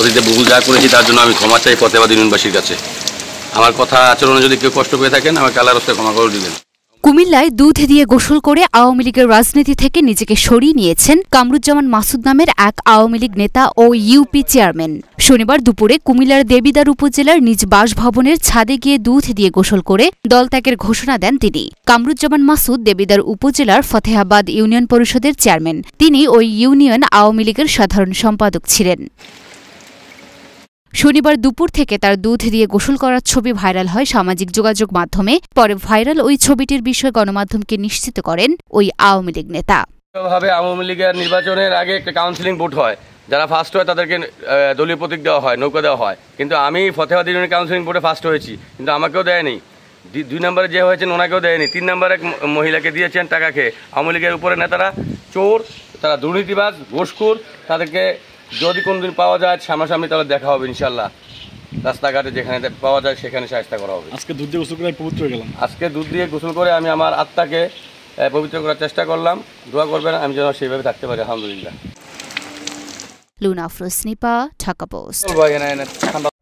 অতীতে ভুল যা করেছি তার জন্য আমি ক্ষমা চাই ফতেবাদ ইউনিয়নবাসীর কাছে আমার কথা আচরণে যদি কেউ কষ্ট পেয়ে থাকেন আমাকে আল্লাহ রাস্তায় ক্ষমা করে দিবেন কুমিল্লায় দুধ দিয়ে গোসল করে আওয়ামী লীগের রাজনীতি থেকে নিজেকে সরিয়ে নিয়েছেন কামরুজ্জামান মাসুদ নামের এক আওয়ামী লীগ নেতা ও ইউপি চেয়ারম্যান শনিবার দুপুরে কুমিল্লার দেবিদার উপজেলার নিজ বাসভবনের ছাদে গিয়ে দুধ দিয়ে গোসল করে দল ত্যাগের ঘোষণা দেন তিনি কামরুজ্জামান মাসুদ দেবিদার উপজেলার ফতেহাবাদ ইউনিয়ন পরিষদের চেয়ারম্যান তিনি ওই ইউনিয়ন আওয়ামী লীগের সাধারণ সম্পাদক ছিলেন শনিবার দুপুর থেকে তার দুধ দিয়ে গোসল করার ছবি ভাইরাল হয় সামাজিক যোগাযোগ মাধ্যমে পরে ভাইরাল ওই ছবিটির বিষয়ে গণমাধ্যমকে নিশ্চিত করেন ওই আওয়ামী লীগ নেতা ভাবে আওয়ামী লীগের নির্বাচনের আগে একটা কাউন্সিলিং বোর্ড হয় যারা ফার্স্ট হয় তাদেরকে দলীয় প্রতীক দেওয়া হয় নৌকা দেওয়া হয় কিন্তু আমি ফতেহাদ কাউন্সিলিং বোর্ডে ফার্স্ট হয়েছি কিন্তু আমাকেও দেয়নি দুই নম্বরে যে হয়েছেন ওনাকেও দেয়নি তিন নম্বরে এক মহিলাকে দিয়েছেন টাকা খেয়ে আওয়ামী লীগের উপরে নেতারা চোর তারা দুর্নীতিবাজ ঘোষখোর তাদেরকে যদি কোনোদিন পাওয়া যায় সামনাসামনি তাহলে দেখা হবে ইনশাল্লাহ রাস্তাঘাটে যেখানে পাওয়া যায় সেখানে সাহায্য করা হবে আজকে দুধ দিয়ে গোসল করে পবিত্র গেলাম আজকে দুধ দিয়ে গোসল করে আমি আমার আত্মাকে পবিত্র করার চেষ্টা করলাম দোয়া করবেন আমি যেন সেইভাবে থাকতে পারি আলহামদুলিল্লাহ লুনা ফ্রোসনিপা ঠাকা পোস্ট